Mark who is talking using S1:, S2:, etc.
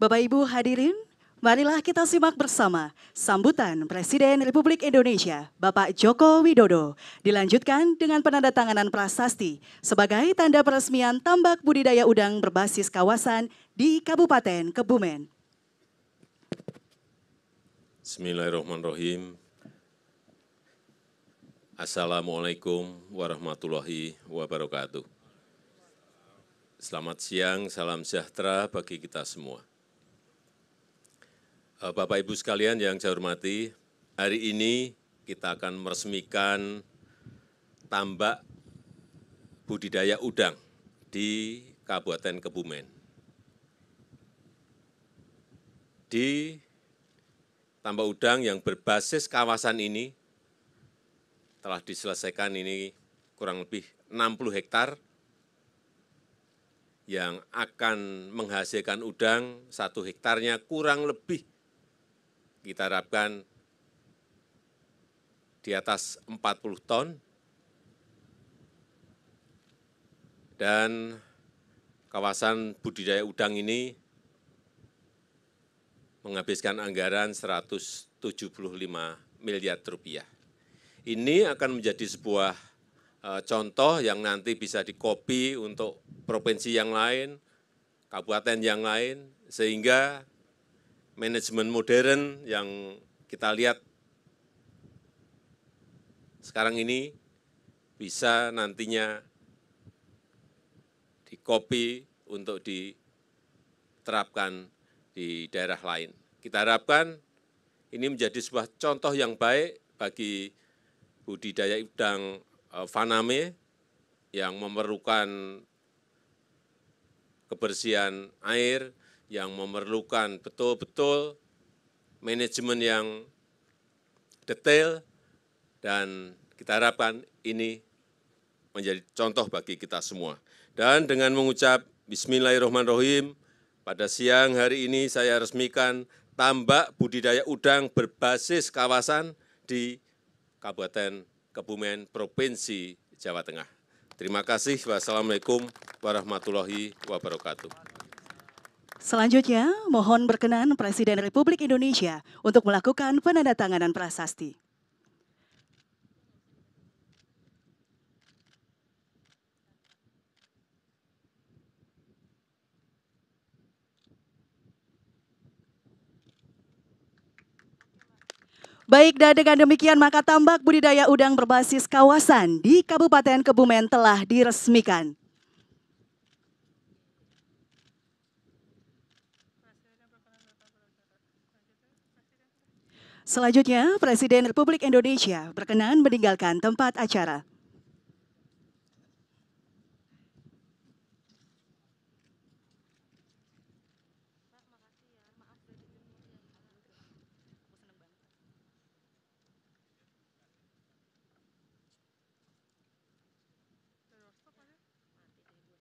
S1: Bapak Ibu hadirin, marilah kita simak bersama sambutan Presiden Republik Indonesia Bapak Joko Widodo dilanjutkan dengan penandatanganan prasasti sebagai tanda peresmian tambak budidaya udang berbasis kawasan di Kabupaten Kebumen.
S2: Bismillahirrahmanirrahim. Assalamualaikum warahmatullahi wabarakatuh. Selamat siang, salam sejahtera bagi kita semua. Eh, Bapak Ibu sekalian yang saya hormati, hari ini kita akan meresmikan tambak budidaya udang di Kabupaten Kebumen. Di tambak udang yang berbasis kawasan ini telah diselesaikan ini kurang lebih 60 hektar yang akan menghasilkan udang satu hektarnya kurang lebih kita harapkan di atas 40 ton dan kawasan budidaya udang ini menghabiskan anggaran 175 miliar rupiah. Ini akan menjadi sebuah eh, contoh yang nanti bisa dikopi untuk provinsi yang lain, kabupaten yang lain, sehingga manajemen modern yang kita lihat sekarang ini bisa nantinya dikopi untuk diterapkan di daerah lain. Kita harapkan ini menjadi sebuah contoh yang baik bagi budidaya udang eh, faname yang memerlukan kebersihan air, yang memerlukan betul-betul manajemen yang detail dan kita harapkan ini menjadi contoh bagi kita semua. Dan dengan mengucap Bismillahirrahmanirrahim, pada siang hari ini saya resmikan tambak budidaya udang berbasis kawasan di Kabupaten Kebumen, Provinsi Jawa Tengah. Terima kasih. Wassalamualaikum warahmatullahi wabarakatuh.
S1: Selanjutnya, mohon berkenan Presiden Republik Indonesia untuk melakukan penandatanganan prasasti. Baik, dan dengan demikian maka tambak budidaya udang berbasis kawasan di Kabupaten Kebumen telah diresmikan. Selanjutnya, Presiden Republik Indonesia berkenan meninggalkan tempat acara.